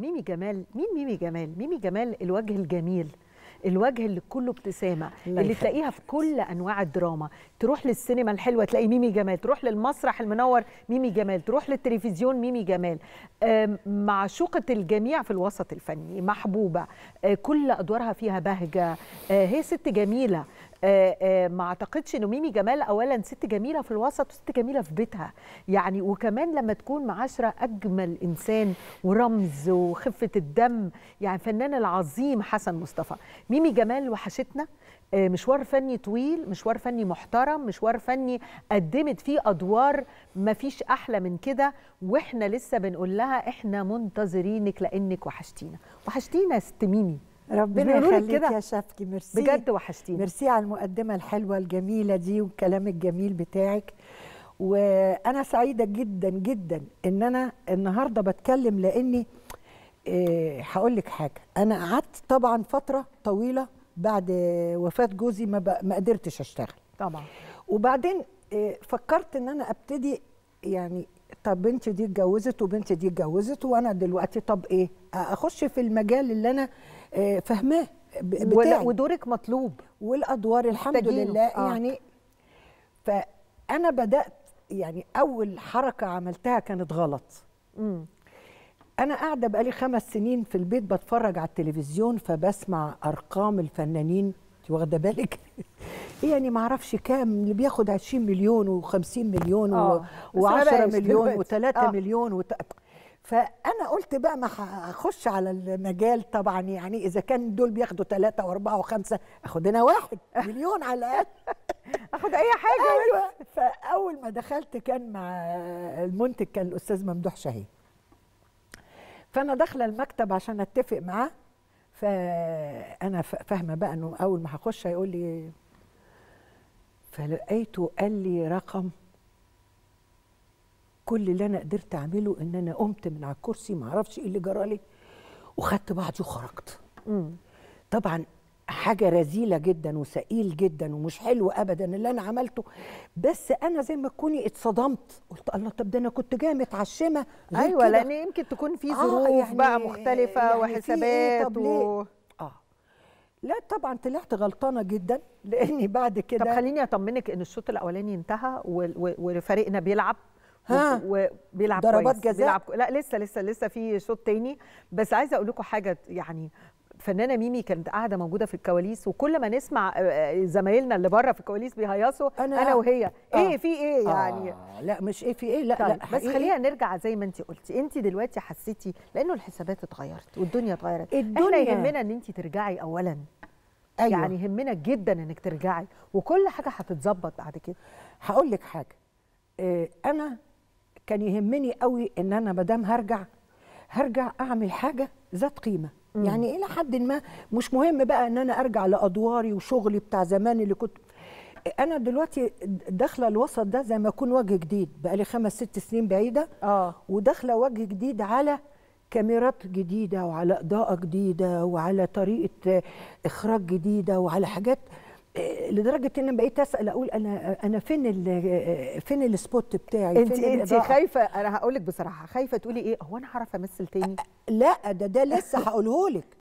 ميمي جمال مين ميمي جمال ميمي جمال الوجه الجميل الوجه اللي كله ابتسامه اللي تلاقيها في كل انواع الدراما تروح للسينما الحلوه تلاقي ميمي جمال تروح للمسرح المنور ميمي جمال تروح للتلفزيون ميمي جمال معشوقه الجميع في الوسط الفني محبوبه آه، كل ادوارها فيها بهجه آه، هي ست جميله آه، آه، ما اعتقدش انه ميمي جمال اولا ست جميله في الوسط وست جميله في بيتها يعني وكمان لما تكون معاشره اجمل انسان ورمز وخفه الدم يعني الفنان العظيم حسن مصطفى ميمي جمال وحشتنا آه، مشوار فني طويل مشوار فني محترم مشوار فني قدمت فيه ادوار ما فيش احلى من كده واحنا لسه بنقول لها احنا منتظرينك لانك وحشتينا وحشتينا ست ميمي ربنا يخليك كده. يا شفكي ميرسي بجد وحشتيني ميرسي على المقدمه الحلوه الجميله دي والكلام الجميل بتاعك وانا سعيده جدا جدا ان انا النهارده بتكلم لاني آه، هقول لك حاجه انا قعدت طبعا فتره طويله بعد وفاه جوزي ما, ما قدرتش اشتغل طبعا وبعدين آه، فكرت ان انا ابتدي يعني طب بنتي دي اتجوزت وبنتي دي اتجوزت وانا دلوقتي طب ايه اخش في المجال اللي انا آه، فاهماه بتاعي ودورك مطلوب والادوار الحمد لله آه. يعني فانا بدات يعني اول حركه عملتها كانت غلط م. انا قاعده بقالي خمس سنين في البيت بتفرج على التلفزيون فبسمع ارقام الفنانين انت واخده بالك يعني ما اعرفش كام اللي بياخد 20 مليون و50 مليون و10 آه. مليون و3 آه. مليون وت... فانا قلت بقى ما هخش على المجال طبعا يعني اذا كان دول بياخدوا ثلاثه واربعه وخمسه اخد انا واحد مليون على الاقل اخد اي حاجه ايوه فاول ما دخلت كان مع المنتج كان الاستاذ ممدوح شاهين فانا داخله المكتب عشان اتفق معاه فانا فاهمه بقى انه اول ما هخش هيقول لي فلقيته قال لي رقم كل اللي انا قدرت اعمله ان انا قمت من على الكرسي ما اعرفش ايه اللي جرالي وخدت بعضي وخرجت طبعا حاجه رذيله جدا وثقيل جدا ومش حلو ابدا اللي انا عملته بس انا زي ما تكوني اتصدمت قلت الله طب ده انا كنت جايه متعشمه ايوه لان يمكن تكون في آه، ظروف آه يعني بقى مختلفه يعني إيه؟ وحسابات و... اه لا طبعا طلعت غلطانه جدا لاني بعد كده طب خليني اطمنك ان الشوط الاولاني انتهى وفريقنا بيلعب ها وبيلعب ضربات جزاء بيلعب لا لسه لسه لسه في شوط تاني بس عايزه اقول لكم حاجه يعني فنانه ميمي كانت قاعده موجوده في الكواليس وكل ما نسمع آه، آه، زمايلنا اللي بره في الكواليس بيهيصوا انا, أنا وهي آه ايه في ايه آه، يعني آه لا مش ايه في ايه لا, طيب لا بس خلينا نرجع زي ما انت قلتي انت دلوقتي حسيتي لانه الحسابات اتغيرت والدنيا اتغيرت الدنيا احنا يهمنا ان انت ترجعي اولا أيوة. يعني يهمنا جدا انك ترجعي وكل حاجه هتتظبط بعد كده هقول لك حاجه انا كان يهمني قوي ان انا ما دام هرجع هرجع اعمل حاجه ذات قيمه مم. يعني الى حد ما مش مهم بقى ان انا ارجع لادواري وشغلي بتاع زمان اللي كنت انا دلوقتي داخله الوسط ده زي ما اكون وجه جديد بقى لي خمس ست سنين بعيده اه وداخله وجه جديد على كاميرات جديده وعلى اضاءه جديده وعلى طريقه اخراج جديده وعلى حاجات لدرجه ان بقيت اسال اقول انا انا فين فين السبوت بتاعي انت فين انت خايفه انا هقول لك بصراحه خايفه تقولي ايه هو انا هعرف امثل تاني لا ده ده لسه هقوله لك